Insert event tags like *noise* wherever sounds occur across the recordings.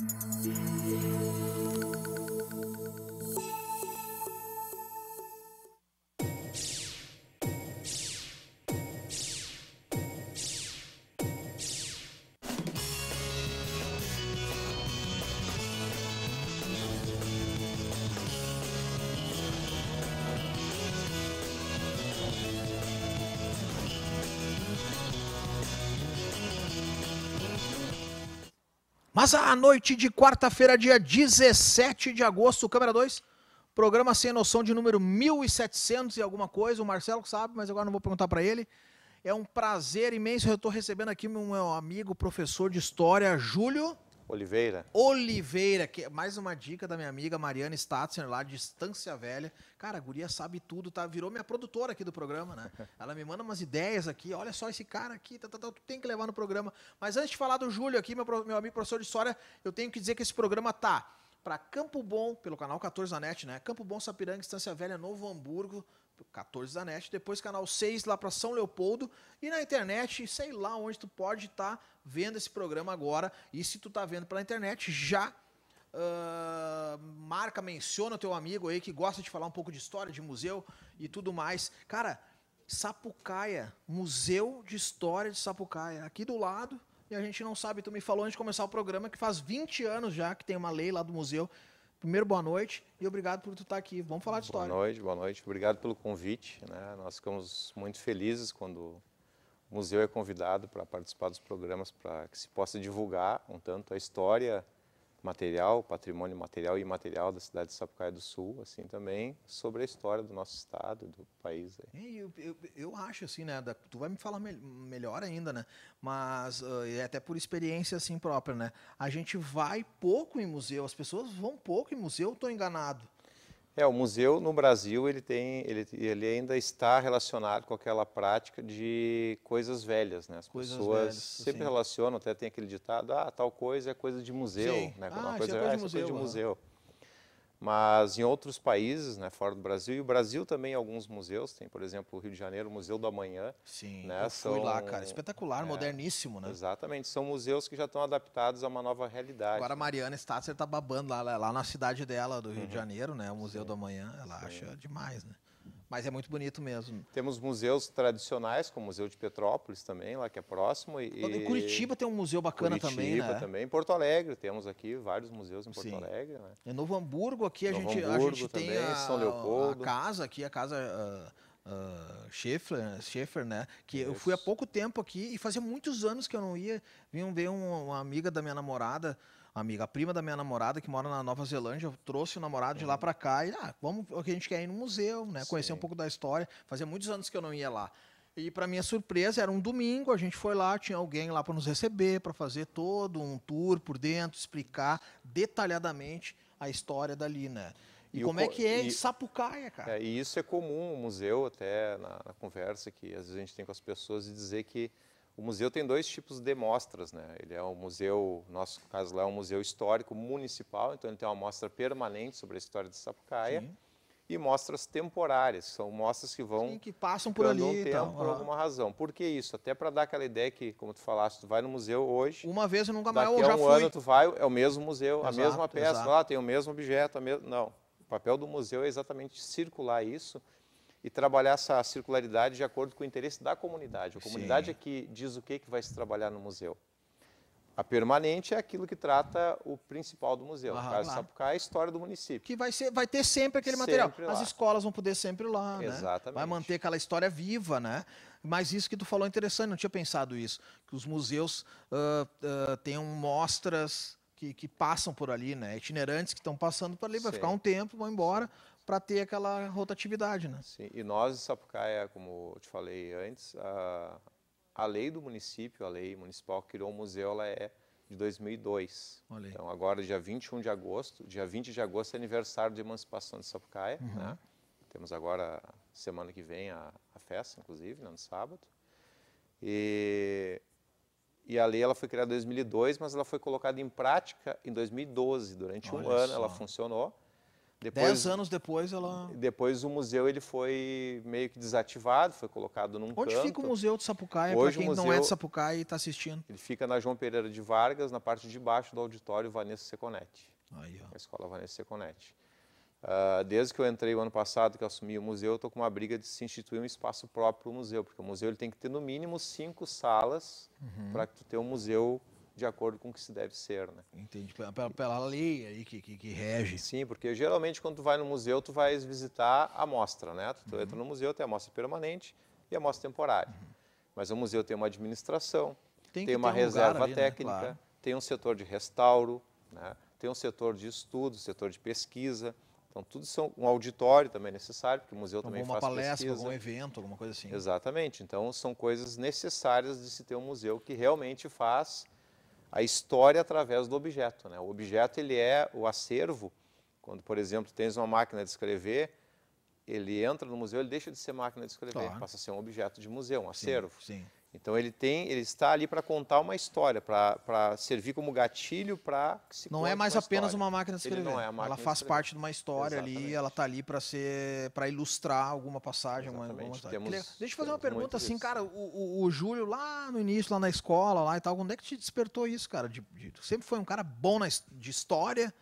Música Mas à noite de quarta-feira, dia 17 de agosto, Câmera 2, programa sem noção de número 1700 e alguma coisa, o Marcelo sabe, mas agora não vou perguntar para ele. É um prazer imenso, eu estou recebendo aqui meu amigo, professor de História, Júlio... Oliveira. Oliveira, que é mais uma dica da minha amiga Mariana Statzer, lá de Estância Velha. Cara, a guria sabe tudo, tá? Virou minha produtora aqui do programa, né? *laughs* Ela me manda umas ideias aqui, olha só esse cara aqui, tá, tá, tá, tu tem que levar no programa. Mas antes de falar do Júlio aqui, meu, meu amigo professor de História, eu tenho que dizer que esse programa tá para Campo Bom, pelo canal 14 da NET, né? Campo Bom, Sapiranga, Estância Velha, Novo Hamburgo, 14 da NET, depois canal 6 lá para São Leopoldo e na internet, sei lá onde tu pode estar tá vendo esse programa agora e se tu tá vendo pela internet, já uh, marca, menciona o teu amigo aí que gosta de falar um pouco de história, de museu e tudo mais. Cara, Sapucaia, Museu de História de Sapucaia, aqui do lado. E a gente não sabe, tu me falou antes de começar o programa que faz 20 anos já que tem uma lei lá do museu. Primeiro, boa noite e obrigado por tu estar tá aqui. Vamos falar de boa história. Boa noite, boa noite. Obrigado pelo convite. Né? Nós ficamos muito felizes quando o museu é convidado para participar dos programas para que se possa divulgar um tanto a história material, patrimônio material e imaterial da cidade de Sapucaia do Sul, assim também sobre a história do nosso estado, do país. É, eu, eu, eu, acho assim, né? Da, tu vai me falar me, melhor ainda, né? Mas uh, é até por experiência assim própria, né? A gente vai pouco em museu, as pessoas vão pouco em museu, eu enganado. É, o museu no Brasil ele tem, ele, ele ainda está relacionado com aquela prática de coisas velhas, né? As coisas pessoas velhas, sempre sim. relacionam, até tem aquele ditado, ah, tal coisa é coisa de museu, sim. né? Ah, coisa, é coisa é de ah, É coisa de museu. Né? mas em outros países, né, fora do Brasil, e o Brasil também alguns museus, tem, por exemplo, o Rio de Janeiro, o Museu do Amanhã. Sim, né, eu são, lá, cara, espetacular, é, moderníssimo, né? Exatamente, são museus que já estão adaptados a uma nova realidade. Agora a Mariana Stasser está babando lá, lá na cidade dela, do Rio uhum. de Janeiro, né, o Museu Sim. do Amanhã, ela Sim. acha demais, né? Mas é muito bonito mesmo. Temos museus tradicionais, como o Museu de Petrópolis também, lá que é próximo. E, em Curitiba tem um museu bacana Curitiba também, né? também. Em Porto Alegre, temos aqui vários museus em Porto Sim. Alegre. Né? Em Novo Hamburgo, aqui Novo a, gente, Hamburgo a gente também, tem a, São Leopoldo. a casa aqui, a casa... Uh, uh, né? Que Isso. eu fui há pouco tempo aqui e fazia muitos anos que eu não ia. Vinham ver uma amiga da minha namorada amiga, a prima da minha namorada que mora na Nova Zelândia, eu trouxe o namorado de lá uhum. para cá e ah, vamos, o que a gente quer é ir no museu, né? Sim. Conhecer um pouco da história. Fazia muitos anos que eu não ia lá. E para minha surpresa, era um domingo, a gente foi lá, tinha alguém lá para nos receber, para fazer todo um tour por dentro, explicar detalhadamente a história dali, né? E, e como o, é que é e, em Sapucaia, cara? É, e isso é comum, o museu até na, na conversa que às vezes a gente tem com as pessoas de dizer que o museu tem dois tipos de mostras, né? Ele é um museu, nosso caso lá é um museu histórico municipal, então ele tem uma mostra permanente sobre a história de Sapucaia. Sim. E mostras temporárias, são mostras que vão. Sim, que passam por ali. Um tempo, então, por alguma ah. razão. Por que isso? Até para dar aquela ideia que, como tu falaste, tu vai no museu hoje. Uma vez eu nunca mais daqui eu já um fui. ano tu vai, é o mesmo museu, exato, a mesma peça, exato. lá tem o mesmo objeto, a mesma. não. O papel do museu é exatamente circular isso e trabalhar essa circularidade de acordo com o interesse da comunidade. A comunidade Sim. é que diz o que, que vai se trabalhar no museu. A permanente é aquilo que trata o principal do museu. Ah, no caso Sapucaí, é a história do município. Que vai, ser, vai ter sempre aquele sempre material. Lá. As escolas vão poder sempre lá, né? Exatamente. Né? Vai manter aquela história viva, né? Mas isso que tu falou é interessante, não tinha pensado isso. Que os museus uh, uh, tenham mostras que, que, passam por ali, né? Itinerantes que estão passando por ali, vai Sim. ficar um tempo, vão embora para ter aquela rotatividade, né? Sim, e nós em Sapucaia, como eu te falei antes, a, a lei do município, a lei municipal que criou o museu, ela é de 2002. Então, agora, dia 21 de agosto, dia 20 de agosto é aniversário de emancipação de Sapucaia, uhum. né? Temos agora, semana que vem, a, a festa, inclusive, né, no sábado. E, e a lei ela foi criada em 2002, mas ela foi colocada em prática em 2012. Durante Olha um ano só. ela funcionou. Depois, Dez anos depois ela. Depois o museu ele foi meio que desativado, foi colocado num Onde canto. fica o Museu de Sapucaia, para quem museu, não é de Sapucaia e está assistindo? Ele fica na João Pereira de Vargas, na parte de baixo do auditório Vanessa Seconetti. Aí, ó. A escola Vanessa Seconetti. Uh, desde que eu entrei o ano passado, que eu assumi o museu, eu estou com uma briga de se instituir um espaço próprio para o museu, porque o museu ele tem que ter no mínimo cinco salas uhum. para que tu tenha um museu de acordo com o que se deve ser, né? Entendi, pela, pela lei aí que, que, que, rege. Sim, porque geralmente quando tu vai no museu, tu vais visitar a mostra, né? Tu uhum. entra no museu, tem a mostra permanente e a mostra temporária. Uhum. Mas o museu tem uma administração, tem, tem uma um reserva ali, né? técnica, né? claro. tem um setor de restauro, né? tem um setor de estudo, setor de pesquisa. Então, tudo são um auditório também é necessário, porque o museu então, também faz palestra, pesquisa. Uma palestra, algum evento, alguma coisa assim. Exatamente. Então, são coisas necessárias de se ter um museu que realmente faz a história através do objeto. Né? O objeto ele é o acervo. Quando, por exemplo, tens uma máquina de escrever, ele entra no museu, ele deixa de ser máquina de escrever, claro. passa a ser um objeto de museu, um acervo. Sim, sim. Então ele tem, ele está ali para contar uma história, para servir como gatilho para que se Não é mais uma apenas história. uma máquina de escrever. É máquina ela faz parte de uma história Exatamente. Tá ali, ela está ali para ser para ilustrar alguma passagem, alguma, alguma temos, Deixa eu fazer uma pergunta assim, cara, o, o, o, Júlio lá no início, lá na escola, lá e tal, onde é que te despertou isso, cara? De, de, sempre foi um cara bom na, de história,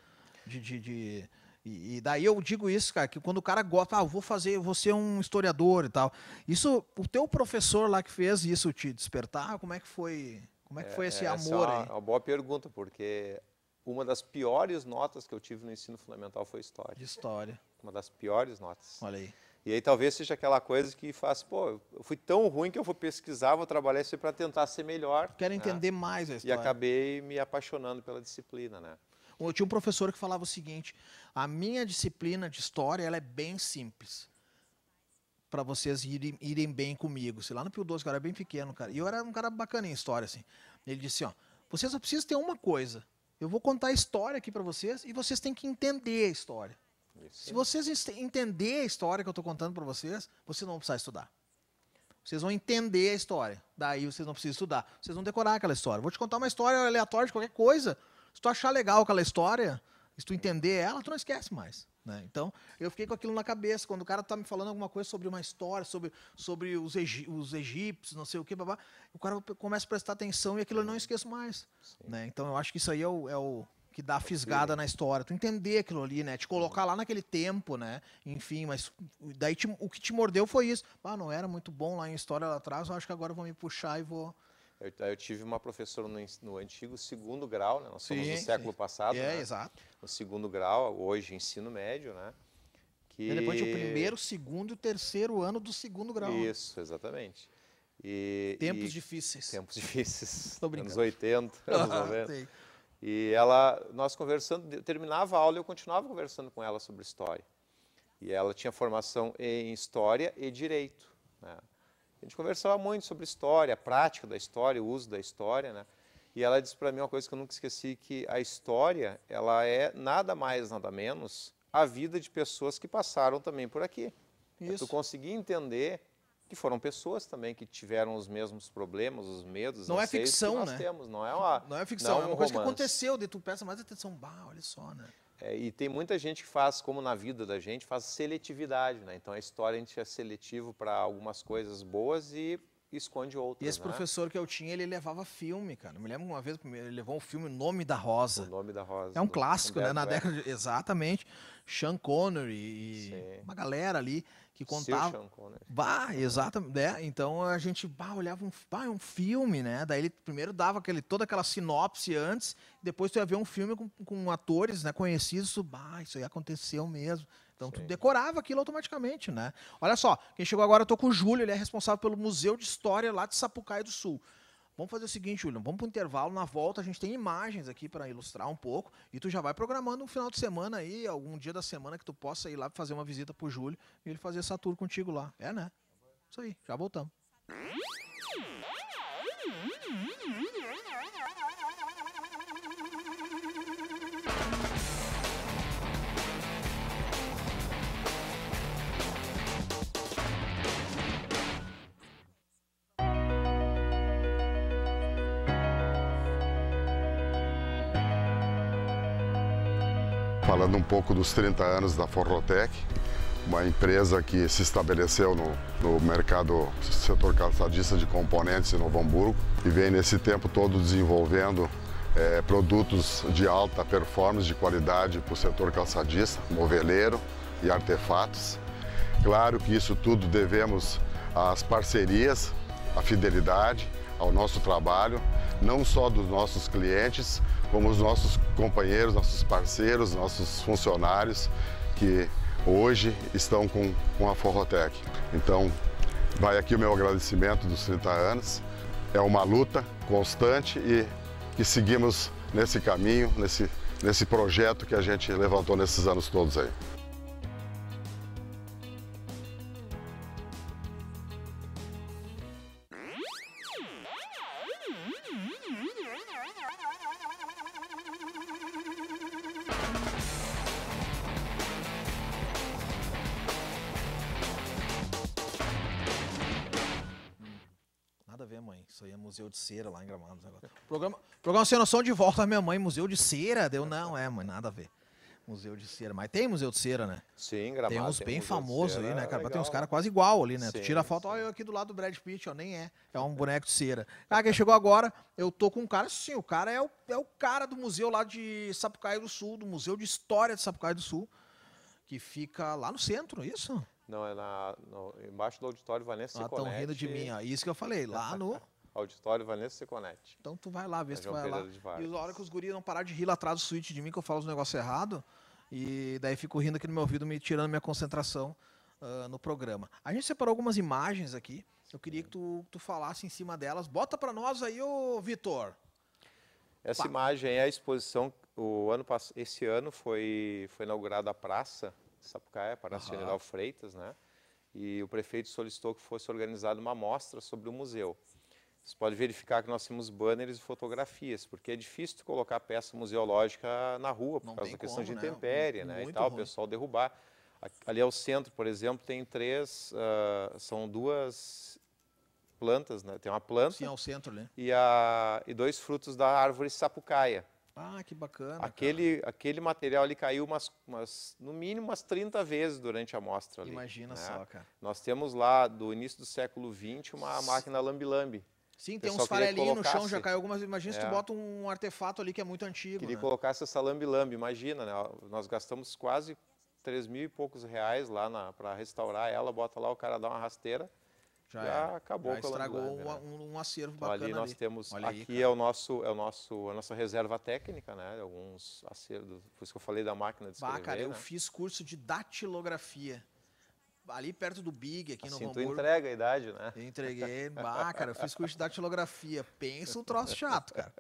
de, de e, e, daí eu digo isso, cara, que quando o cara gosta, ah, vou fazer, vou ser um historiador e tal. Isso, o teu professor lá que fez isso te despertar, como é que foi? Como é que foi é, esse é, é amor é uma, aí? É uma boa pergunta, porque uma das piores notas que eu tive no ensino fundamental foi história. De história. Uma das piores notas. Olha aí. E aí talvez seja aquela coisa que faz, pô, eu fui tão ruim que eu vou pesquisar, vou trabalhar isso para tentar ser melhor. Quero né? entender mais a história. E acabei me apaixonando pela disciplina, né? Eu tinha um professor que falava o seguinte: a minha disciplina de história ela é bem simples. Para vocês irem, irem, bem comigo. se lá no Pio 12, cara, era é bem pequeno, cara. E eu era um cara bacana em história, assim. Ele disse: assim, ó, vocês só precisam ter uma coisa. Eu vou contar a história aqui para vocês e vocês têm que entender a história. Isso. Se vocês entenderem a história que eu estou contando para vocês, vocês não vão precisar estudar. Vocês vão entender a história. Daí vocês não precisam estudar. Vocês vão decorar aquela história. Vou te contar uma história aleatória de qualquer coisa. Se tu achar legal aquela história, se tu entender ela, tu não esquece mais. Né? Então, eu fiquei com aquilo na cabeça. Quando o cara tá me falando alguma coisa sobre uma história, sobre, sobre os, os egípcios, não sei o que, babá, o cara começa a prestar atenção e aquilo eu não esqueço mais. Né? Então, eu acho que isso aí é o, é o que dá a fisgada na história. Tu entender aquilo ali, né? Te colocar lá naquele tempo, né? Enfim, mas daí te, o que te mordeu foi isso. Ah, não era muito bom lá em história lá atrás, eu acho que agora eu vou me puxar e vou, eu, eu tive uma professora no, no, antigo segundo grau, né? Nós somos sim, do século sim. passado. É, né? exato. O segundo grau, hoje ensino médio, né? Que... E depois tinha o primeiro, segundo e o terceiro ano do segundo grau. Isso, exatamente. E, tempos e... difíceis. Tempos *laughs* difíceis. Estou *laughs* brincando. Anos 80, *laughs* anos 90. E ela, nós conversando, terminava a aula e eu continuava conversando com ela sobre história. E ela tinha formação em história e direito. Né? A gente conversava muito sobre história, a prática da história, o uso da história, né? E ela disse para mim uma coisa que eu nunca esqueci, que a história, ela é nada mais, nada menos, a vida de pessoas que passaram também por aqui. É Isso. eu tu conseguir entender que foram pessoas também que tiveram os mesmos problemas, os medos, não é ficção, que nós né? temos, não é uma não é ficção, não é, uma é uma coisa romance. que aconteceu, de tu presta mais atenção, bah, olha só, né? É, e tem muita gente que faz, como na vida da gente, faz seletividade, né? Então a história a gente é seletivo para algumas coisas boas e esconde outras. E esse né? professor que eu tinha, ele levava filme, cara. Eu me lembro uma vez, ele levou um filme Nome da Rosa. O Nome da Rosa. É um clássico, né? Na década de... Exatamente. Sean Connery e Sim. uma galera ali que contava. Seu Sean Connery. Bah, exatamente. É, então a gente bah, olhava um, bah, é um filme, né? Daí ele primeiro dava aquele, toda aquela sinopse antes, depois tu ia ver um filme com, com atores né, conhecidos, bah, isso aí aconteceu mesmo. Então Sim. tu decorava aquilo automaticamente, né? Olha só, quem chegou agora, eu tô com o Júlio, ele é responsável pelo Museu de História lá de Sapucaí do Sul. Vamos fazer o seguinte, Julian, vamos para o intervalo. Na volta a gente tem imagens aqui para ilustrar um pouco. E tu já vai programando um final de semana aí, algum dia da semana que tu possa ir lá fazer uma visita para o Júlio e ele fazer essa tour contigo lá. É, né? Isso aí, já voltamos. falando um pouco dos 30 anos da Forrotec, uma empresa que se estabeleceu no, no mercado setor calçadista de componentes em Novo Hamburgo e vem nesse tempo todo desenvolvendo é, produtos de alta performance, de qualidade para o setor calçadista, moveleiro e artefatos. Claro que isso tudo devemos às parcerias, à fidelidade ao nosso trabalho, não só dos nossos clientes, como os nossos companheiros, nossos parceiros, nossos funcionários que hoje estão com, com a Forrotec. Então, vai aqui o meu agradecimento dos 30 anos. É uma luta constante e que seguimos nesse caminho, nesse, nesse projeto que a gente levantou nesses anos todos aí. Museu de Cera lá em Gramado. Programa, programa Sem Noção de Volta, minha mãe, Museu de Cera. Deu, não, é, mãe, nada a ver. Museu de Cera. Mas tem Museu de Cera, né? Sim, Gramado. Tem uns tem bem famosos aí né, cara? Tem uns caras quase igual ali, né? Sim, tu tira a foto, olha eu aqui do lado do Brad Pitt, ó, nem é. É um boneco de cera. Ah, quem chegou agora, eu tô com um cara, sim, o cara é o, é o cara do museu lá de Sapucaí do Sul, do Museu de História de Sapucaí do Sul, que fica lá no centro, é isso? Não, é na, no, embaixo do auditório Vanessa Ah, estão rindo de mim, ó. Isso que eu falei, lá no... Auditório Vanessa Ciconetti. Então tu vai lá, vê se tu vai Pereira lá. E a hora que os guris não parar de rir lá atrás do suíte de mim, que eu falo os negócios errado, e daí fico rindo aqui no meu ouvido, me tirando minha concentração uh, no programa. A gente separou algumas imagens aqui, eu queria Sim. que tu, tu falasse em cima delas. Bota para nós aí, ô Vitor. Essa Pá. imagem é a exposição, o ano, esse ano foi, foi inaugurada a praça, Sapucaia, Praça uhum. General Freitas, né? E o prefeito solicitou que fosse organizada uma mostra sobre o museu. Você pode verificar que nós temos banners e fotografias, porque é difícil colocar peça museológica na rua por Não causa da questão como, de intempérie, né? né? E tal, ruim. o pessoal derrubar. Ali ao centro, por exemplo, tem três, uh, são duas plantas, né? Tem uma planta. Sim, ao centro, né? E, a, e dois frutos da árvore sapucaia. Ah, que bacana. Aquele, aquele material ali caiu umas, umas, no mínimo umas 30 vezes durante a mostra ali. Imagina né? só, cara. Nós temos lá, do início do século XX, uma máquina lambi-lambi. Sim, tem uns farelinhos no chão, já assim. caiu algumas. Imagina é. se tu é. bota um artefato ali que é muito antigo. Queria né? colocar essa lambe-lambe, imagina, né? Nós gastamos quase 3 mil e poucos reais lá para restaurar ela, bota lá, o cara dá uma rasteira. Já, já acabou já com a estragou né? um, um, acervo então, bacana ali nós ali. temos Olha aqui aí, é o nosso é o nosso a nossa reserva técnica né alguns acervos por isso que eu falei da máquina de escrever bah, cara, né? eu fiz curso de datilografia ali perto do Big, aqui assim, no Hamburgo. tu entrega a idade, né? Entreguei. *laughs* Ah, cara, eu fiz curso de dactilografia. Pensa um troço chato, cara.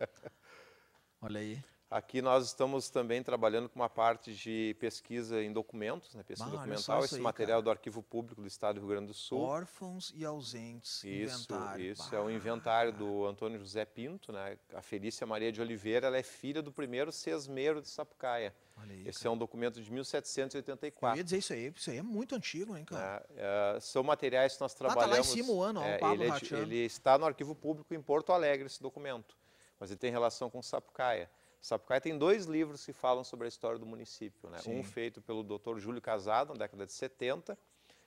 Olha aí. Aqui nós estamos também trabalhando com uma parte de pesquisa em documentos, né? pesquisa ah, documental, esse aí, material cara. do Arquivo Público do Estado do Rio Grande do Sul. Órfãos e ausentes, isso, inventário. Isso, é o um inventário do Antônio José Pinto, né? a Felícia Maria de Oliveira, ela é filha do primeiro sesmeiro de Sapucaia. Aí, esse é cara. é um documento de 1784. Eu ia dizer isso aí, isso aí é muito antigo, hein, cara? É, é, são materiais que nós trabalhamos... Tá, ah, tá lá em cima o ano, ó, é, é ele está no Arquivo Público em Porto Alegre, esse documento, mas ele tem relação com Sapucaia. Sapucaí tem dois livros que falam sobre a história do município. Né? Um feito pelo doutor Júlio Casado, na década de 70,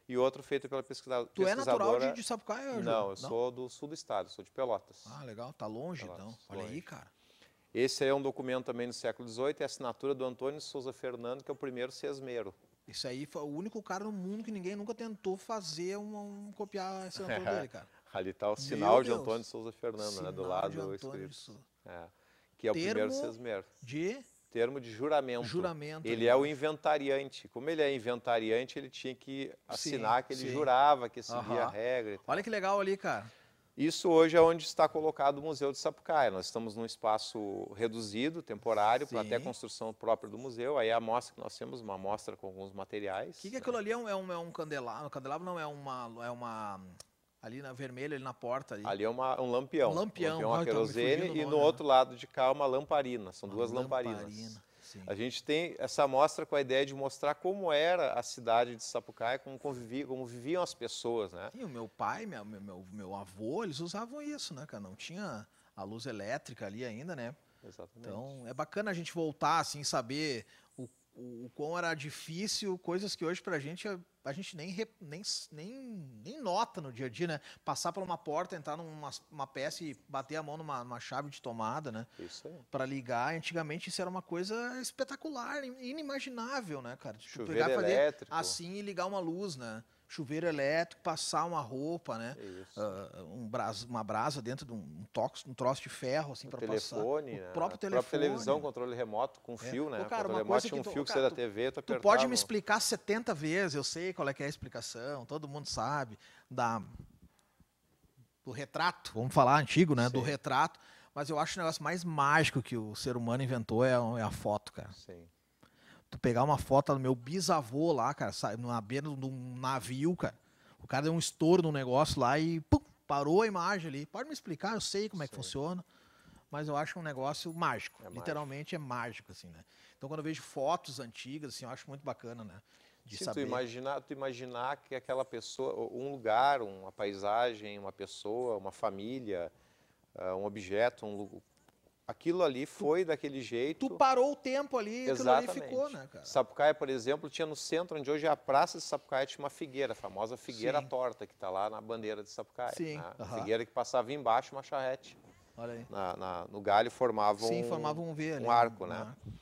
e outro feito pela pesquisadora... Tu é natural de, de Sapucaia, Júlio? Não, eu Não? sou do sul do estado, sou de Pelotas. Ah, legal, tá longe Pelotas, então. Olha longe. aí, cara. Esse é um documento também do século XVIII, é a assinatura do Antônio Souza Fernando, que é o primeiro sesmeiro. Isso aí foi o único cara no mundo que ninguém nunca tentou fazer um, um copiar esse assinatura *laughs* dele, cara. Ali está o sinal Meu de Deus. Antônio Souza Fernando, sinal né? Do lado do escrito. É que é o primeiro sesmero. De termo de juramento. Juramento. Ele né? é o inventariante. Como ele é inventariante, ele tinha que assinar sim, que ele sim. jurava que seguia uhum. a regra. Olha que legal ali, cara. Isso hoje é onde está colocado o Museu de Sapucaia. Nós estamos num espaço reduzido, temporário, para até a construção própria do museu. Aí a amostra que nós temos, uma amostra com alguns materiais. O que, que né? aquilo ali é um, é um, é candelabro? candelabro não é uma, é uma ali na vermelha, ali na porta. Ali, ali é uma, um lampião. Um lampião. Um lampião ah, a tá, querosene e no né? outro né? lado de cá uma lamparina. São uma duas lamparina, lamparinas. Sim. A gente tem essa amostra com a ideia de mostrar como era a cidade de Sapucaia, como, convivia, como viviam as pessoas, né? Sim, o meu pai, meu, meu, meu avô, eles usavam isso, né, cara? Não tinha a luz elétrica ali ainda, né? Exatamente. Então, é bacana a gente voltar, assim, saber o, quão era difícil, coisas que hoje pra gente a gente nem, nem, nem, nem nota no dia a dia, né? Passar por uma porta, entrar numa uma peça e bater a mão numa, numa chave de tomada, né? Isso aí. Pra ligar. Antigamente isso era uma coisa espetacular, inimaginável, né, cara? Tipo, Chuveiro pegar, elétrico. assim e ligar uma luz, né? chuveiro elétrico, passar uma roupa, né? Uh, um brasa, uma brasa dentro de um, tox, um troço de ferro, assim, para passar. Telefone, o né? próprio telefone. A própria televisão, controle remoto com é. fio, é. né? Ô, cara, controle remoto tinha um fio que você da TV, tu, tu pode me explicar 70 vezes, eu sei qual é que é a explicação, todo mundo sabe, da, do retrato, vamos falar antigo, né? Sim. Do retrato. Mas eu acho o negócio mais mágico que o ser humano inventou é a, é a foto, cara. Sim. Tu pegar uma foto do meu bisavô lá, cara, sabe, na beira de um navio, cara. O cara deu um estouro no negócio lá e pum, parou a imagem ali. Pode me explicar, eu sei como é que funciona. Mas eu acho um negócio mágico. É Literalmente mágico. é mágico, assim, né? Então quando eu vejo fotos antigas, assim, eu acho muito bacana, né? De Sim, saber. Tu imaginar, tu imaginar que aquela pessoa, um lugar, uma paisagem, uma pessoa, uma família, ah, um objeto, um, aquilo ali foi tu, daquele jeito. Tu parou o tempo ali, e aquilo ali ficou, né, cara? Sapucaia, por exemplo, tinha no centro, onde hoje é a Praça de Sapucaia, tinha uma figueira, a famosa figueira Sim. torta, que está lá na bandeira de Sapucaia. Sim. Né? Uhum. Figueira que passava embaixo uma charrete. Olha aí. Na, na, no galho formava Sim, um, formava um, v, ali, um arco, um, né? arco. Né?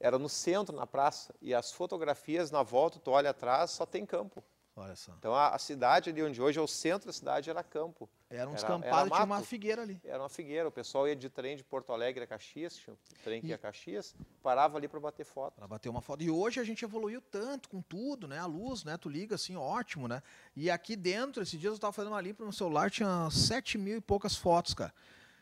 Era no centro, na praça, e as fotografias na volta, tu olha atrás, só tem campo. Olha só. Então a, a cidade ali onde hoje é o centro da cidade era campo. Era um descampado, tinha uma figueira ali. Era uma figueira. O pessoal ia de trem de Porto Alegre a Caxias, tinha um trem que ia a Caxias, parava ali para bater foto. Para bater uma foto. E hoje a gente evoluiu tanto com tudo, né? A luz, né? Tu liga assim, ótimo, né? E aqui dentro, esses dias eu estava fazendo uma limpa no meu celular, tinha sete mil e poucas fotos, cara.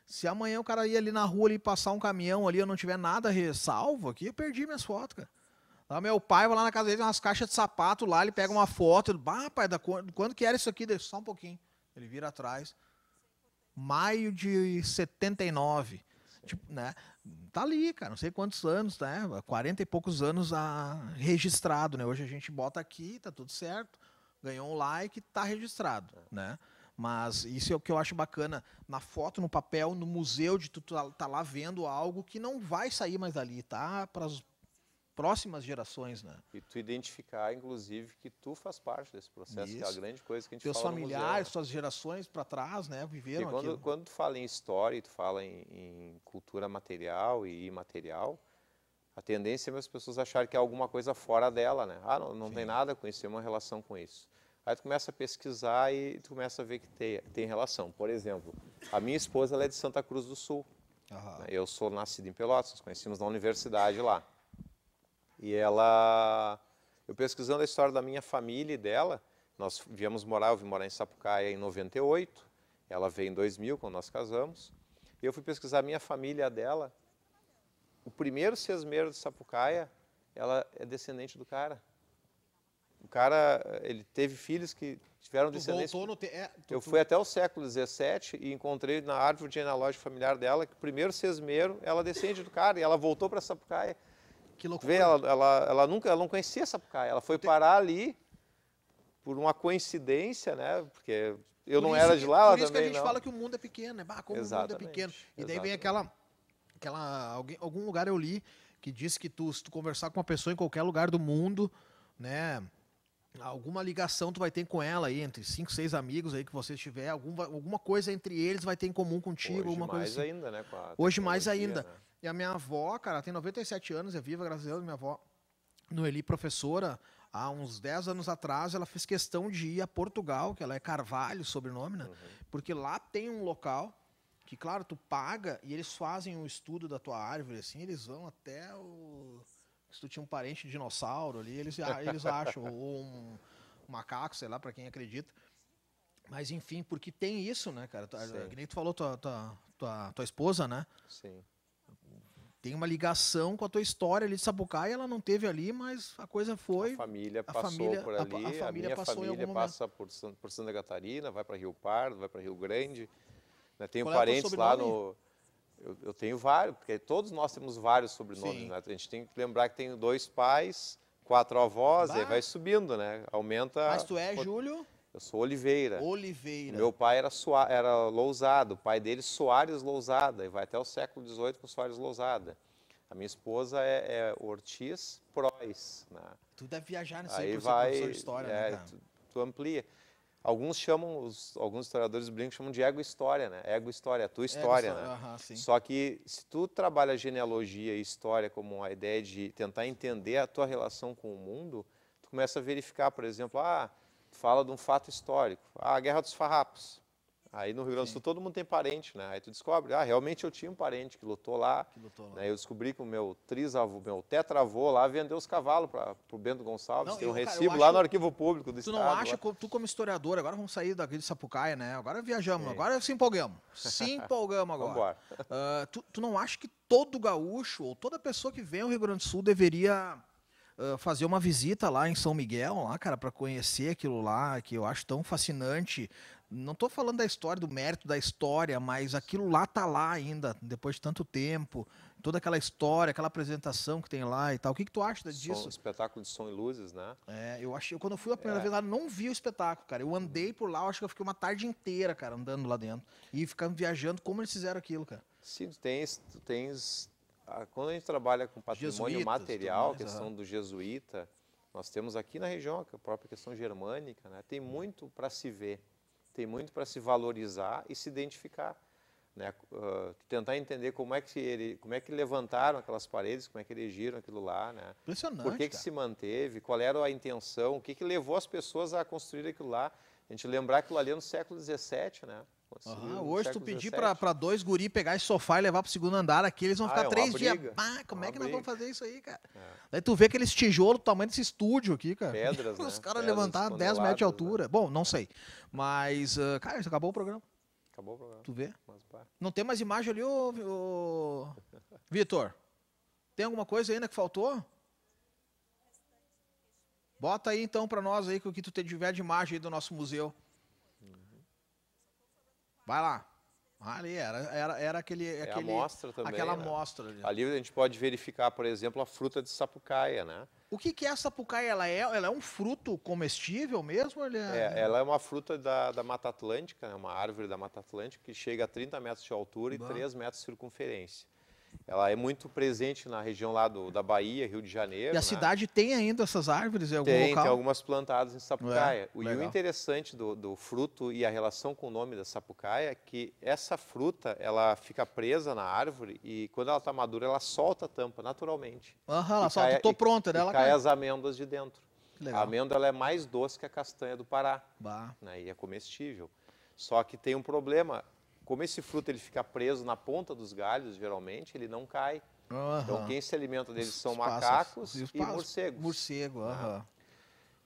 Se amanhã o cara ia ali na rua ali passar um caminhão ali, eu não tiver nada ressalvo aqui, eu perdi minhas fotos, cara. Lá meu pai vai lá na casa dele, tem umas caixas de sapato lá, ele pega uma foto, ele, bah, pai, da quando, quando que era isso aqui? Ele, Só um pouquinho. Ele vira atrás. Maio de 79. Tipo, né? Tá ali, cara, não sei quantos anos, né? 40 e poucos anos a, registrado, né? Hoje a gente bota aqui, tá tudo certo. Ganhou um like, tá registrado, né? Mas isso é o que eu acho bacana na foto, no papel, no museu, de tu tá, tá lá vendo algo que não vai sair mais dali, tá para próximas gerações, né? E tu identificar, inclusive, que tu faz parte desse processo, Isso. que é a grande coisa que a gente Teus fala familiares, suas né? gerações para trás, né, viveram aqui? quando, aquilo. Quando tu fala em história e tu fala em, em, cultura material e imaterial, a tendência é as pessoas acharem que é alguma coisa fora dela, né? Ah, não, não tem nada com isso, tem uma relação com isso. Aí tu começa a pesquisar e tu começa a ver que tem, tem relação. Por exemplo, a minha esposa ela é de Santa Cruz do Sul. Uhum. Eu sou nascido em Pelotas, nós conhecemos na universidade lá. E ela, eu pesquisando a história da minha família e dela, nós viemos morar, eu vim morar em Sapucaia em 98, ela veio em 2000 quando nós casamos. Eu fui pesquisar a minha família a dela. O primeiro sesmeiro de Sapucaia, ela é descendente do cara. O cara, ele teve filhos que tiveram tu descendência. Voltou no te... É, tu, eu fui até o século XVII e encontrei na árvore genealógica familiar dela que o primeiro sesmeiro, ela descende do cara e ela voltou para Sapucaia. Que loucura. Vê, ela, ela, ela nunca ela não conhecia Sapucaia. Ela foi parar ali por uma coincidência, né? Porque eu por não era que, de lá, por ela também não. Por isso que a gente não. fala que o mundo é pequeno, né? Bah, como Exatamente. o mundo é pequeno. E daí vem aquela... aquela alguém, algum lugar eu li que diz que tu, se tu conversar com uma pessoa em qualquer lugar do mundo, né? alguma ligação tu vai ter com ela aí, entre cinco, seis amigos aí que você tiver, alguma, alguma coisa entre eles vai ter em comum contigo, Hoje alguma coisa assim. ainda, né? Hoje mais ainda, né? E a minha avó, cara, tem 97 anos, é viva, graças a Deus, minha avó. Noeli, professora, há uns 10 anos atrás, ela fez questão de ir a Portugal, que ela é Carvalho, sobrenome, né? Uhum. Porque lá tem um local que, claro, tu paga e eles fazem o um estudo da tua árvore, assim, eles vão até o... Se tu tinha um parente de dinossauro ali, eles, ah, eles acham, ou um, um macaco, sei lá, para quem acredita. Mas, enfim, porque tem isso, né, cara? Sim. Que nem tu falou, tua, tua, tua, tua esposa, né? Sim tem uma ligação com a tua história ali de Sapucaia, ela não teve ali, mas a coisa foi. A família passou família, por ali, a, a família a minha passou família passa por, por, Santa Catarina, vai para Rio Pardo, vai para Rio Grande. Né? Tenho Qual é parentes é lá no. Eu, eu, tenho vários, porque todos nós temos vários sobrenomes. Né? A gente tem que lembrar que tem dois pais, quatro avós, bah. e vai subindo, né? Aumenta. Mas tu é Júlio? Eu sou Oliveira. Oliveira. Meu pai era, Soa, era Lousada, o pai dele Soares Lousada, e vai até o século XVIII com Soares Lousada. A minha esposa é, é Ortiz Prois. Né? Tu deve é viajar nesse né? aí vai, de história, né, é, né, tu, tu, amplia. Alguns chamam, os, alguns historiadores brincam, chamam de ego-história, né? Ego-história, é a tua história, ego né? Uh -huh, Só que se tu trabalha genealogia e história como a ideia de tentar entender a tua relação com o mundo, tu começa a verificar, por exemplo, ah, fala de um fato histórico. Ah, a Guerra dos Farrapos. Aí no Rio Grande do Sul todo mundo tem parente, né? Aí tu descobre, ah, realmente eu tinha um parente que lutou lá. Que lutou lá. Né? Eu descobri que o meu trisavô, meu tetravô lá vendeu os cavalos para o Bento Gonçalves. Não, tem um eu, cara, recibo lá no arquivo público do tu estado. Tu não acha, lá. tu como historiador, agora vamos sair daqui de Sapucaia, né? Agora viajamos, Sim. É. agora se empolgamos. Se *laughs* empolgamos agora. uh, tu, tu não acha que todo gaúcho ou toda pessoa que vem ao Rio Grande do Sul deveria ah, fazer uma visita lá em São Miguel, lá, cara, para conhecer aquilo lá, que eu acho tão fascinante. Não estou falando da história, do mérito da história, mas aquilo lá tá lá ainda, depois de tanto tempo. Toda aquela história, aquela apresentação que tem lá e tal. O que, que tu acha disso? Som, espetáculo de som e luzes, né? É, eu achei. Quando eu fui a primeira é. vez lá, não vi o espetáculo, cara. Eu andei por lá, acho que eu fiquei uma tarde inteira, cara, andando lá dentro. E ficando viajando como eles fizeram aquilo, cara. Sim, tu tens, tu tens ah, quando a gente trabalha com patrimônio Jesuítas, material, mais, questão do jesuíta, nós temos aqui na região a própria questão germânica, né? tem muito para se ver, tem muito para se valorizar e se identificar. Né? Uh, tentar entender como é que ele, como é que levantaram aquelas paredes, como é que elegiram aquilo lá, né? Impressionante. Por que, que se manteve? Qual era a intenção? O que, que levou as pessoas a construir aquilo lá? A gente lembrar aquilo ali é no século XVII, né? Uhum, hoje tu pedir para dois guri pegar esse sofá e levar pro segundo andar aqui, eles vão ah, ficar ah, é três dias. Pá, como é, é que nós vamos fazer isso aí, cara? É. Daí tu vê aqueles tijolos do tamanho desse estúdio aqui, cara. Pedras, *laughs* Os né? caras levantar 10 metros de né? altura. Né? Bom, não sei. Mas, uh, cara, isso acabou o programa. Acabou o programa. Tu vê? Mas, não tem mais imagem ali, ô, ô... Vitor? Tem alguma coisa ainda que faltou? Bota aí então para nós aí o que tu tiver de imagem aí do nosso museu. Vai lá. Ali era, era, era aquele, é aquele, amostra também, aquela né? amostra. Ali. ali. a gente pode verificar, por exemplo, a fruta de sapucaia, né? O que, que é a sapucaia? Ela é, ela é um fruto comestível mesmo? É... é... ela é uma fruta da, da Mata Atlântica, né? uma árvore da Mata Atlântica que chega a 30 metros de altura Bom. e 3 metros de circunferência. Ela é muito presente na região lá do, da Bahia, Rio de Janeiro. E a né? cidade tem ainda essas árvores em algum tem, local? Tem algumas plantadas em sapucaia. É, o, interessante do, do, fruto e a relação com o nome da sapucaia é que essa fruta, ela fica presa na árvore e quando ela está madura, ela solta a tampa naturalmente. Aham, ela solta, estou pronta. dela. Né? cai, cai as amêndoas de dentro. Legal. A amêndoa ela é mais doce que a castanha do Pará. Bah. Né, e é comestível. Só que tem um problema como esse fruto ele fica preso na ponta dos galhos, geralmente, ele não cai. Uhum. Então, quem se alimenta deles são os macacos pássaros. e, e morcegos. Morcego, uhum.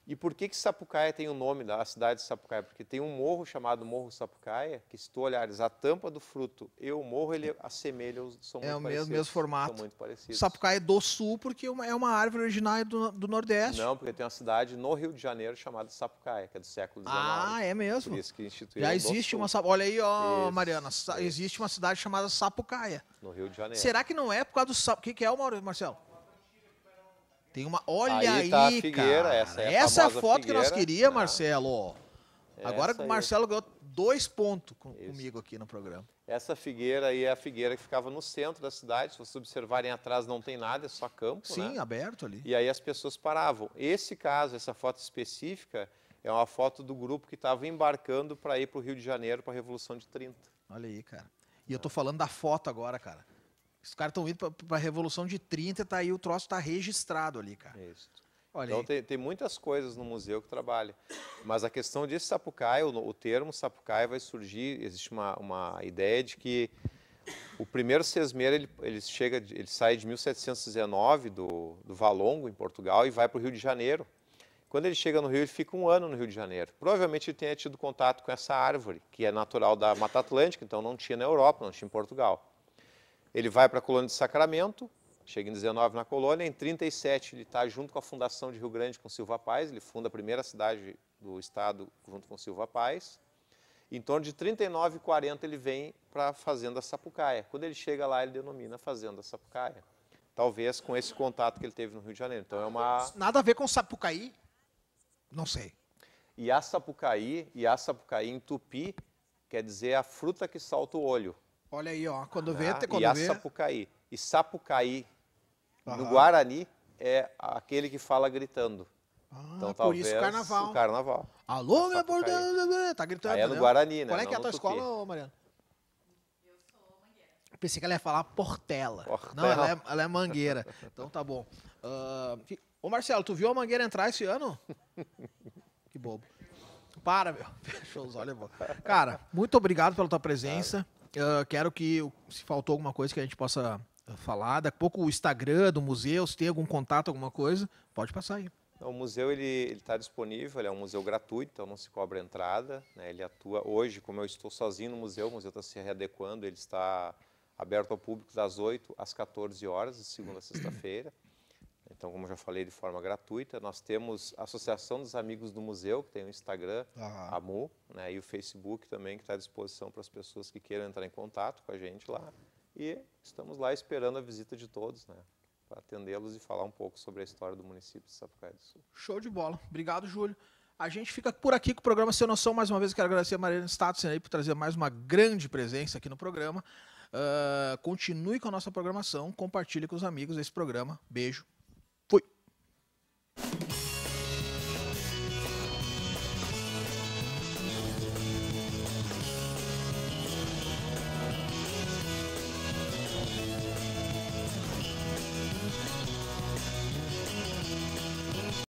E por que, que Sapucaia tem o nome da cidade de Sapucaia? Porque tem um morro chamado Morro Sapucaia, que se tu olhares a tampa do fruto e o morro, ele assemelha, são é muito parecidos. É o mesmo, mesmo formato. São muito parecidos. Sapucaia é do sul, porque é uma árvore originária do, do Nordeste. Não, porque tem uma cidade no Rio de Janeiro chamada Sapucaia, que é do século XIX. Ah, é mesmo? Por isso que instituiu Já existe uma... Olha aí, ó, isso, Mariana, isso. existe uma cidade chamada Sapucaia. No Rio de Janeiro. Será que não é por causa do... O que, que é, Marcelo? Tem uma. Olha aí, tá aí tá Figueira, cara. Essa, é essa a foto Figueira. que nós queríamos, né? Marcelo. Agora o Marcelo ganhou dois pontos com, comigo aqui no programa. Essa figueira aí é a figueira que ficava no centro da cidade. Se vocês observarem atrás, não tem nada, é só campo. Né? Sim, né? aberto ali. E aí as pessoas paravam. Esse caso, essa foto específica, é uma foto do grupo que estava embarcando para ir para o Rio de Janeiro para a Revolução de 30. Olha aí, cara. E eu tô falando da foto agora, cara. Os caras estão indo para a Revolução de 30 tá aí o troço está registrado ali, cara. Isso. Olha então tem, tem, muitas coisas no museu que trabalha. Mas a questão de Sapucaia, o, o termo Sapucaia vai surgir, existe uma, uma ideia de que o primeiro sesmeiro ele, ele, chega, ele sai de 1719 do, do Valongo, em Portugal, e vai para o Rio de Janeiro. Quando ele chega no Rio, ele fica um ano no Rio de Janeiro. Provavelmente ele tenha tido contato com essa árvore, que é natural da Mata Atlântica, então não tinha na Europa, não tinha em Portugal. Ele vai para a colônia de Sacramento, chega em 19 na colônia, em 37 ele está junto com a fundação de Rio Grande com Silva Paz, ele funda a primeira cidade do estado junto com Silva Paz. Em torno de 39 e 40 ele vem para a Fazenda Sapucaia. Quando ele chega lá, ele denomina Fazenda Sapucaia. Talvez com esse contato que ele teve no Rio de Janeiro. Então é uma Nada a ver com Sapucaí? Não sei. E a Sapucaí, e a Sapucaí em tupi quer dizer a fruta que salta o olho. Olha aí, ó. Quando vê, tá? quando e a vê. Sapucaí. E Sapucaí, no Guarani, é aquele que fala gritando. Ah, então, por isso carnaval. O carnaval. Alô, meu bordão! Tá gritando. Aí é no Guarani, né? Qual é que é a tua escola, Mariana? Pensei que ela ia falar Portela. Portela. Não, ela é, ela é Mangueira. então tá bom. Uh, ô Marcelo, tu viu a Mangueira entrar esse ano? que bobo. Para, meu. *laughs* Fechou os olhos. Cara, muito obrigado pela tua presença. Uh, quero que, se faltou alguma coisa que a gente possa ah, falar, daqui a pouco o Instagram do museu, se tem algum contato, alguma coisa, pode passar aí. O museu ele está disponível, ele é um museu gratuito, então não se cobra entrada. Né? Ele atua hoje, como eu estou sozinho no museu, o museu está se readequando, ele está aberto ao público das 8 às 14 horas, de segunda a sexta-feira. Então, como eu já falei, de forma gratuita. Nós temos a Associação dos Amigos do Museu, que tem o Instagram, ah. AMU, né, e o Facebook também, que está à disposição para as pessoas que queiram entrar em contato com a gente lá. E estamos lá esperando a visita de todos, né? Para atendê-los e falar um pouco sobre a história do município de Sapucaí do Sul. Show de bola. Obrigado, Júlio. A gente fica por aqui com o programa Sem Noção. Mais uma vez, quero agradecer a Mariana Status aí por trazer mais uma grande presença aqui no programa. Uh, continue com a nossa programação, compartilhe com os amigos esse programa. Beijo.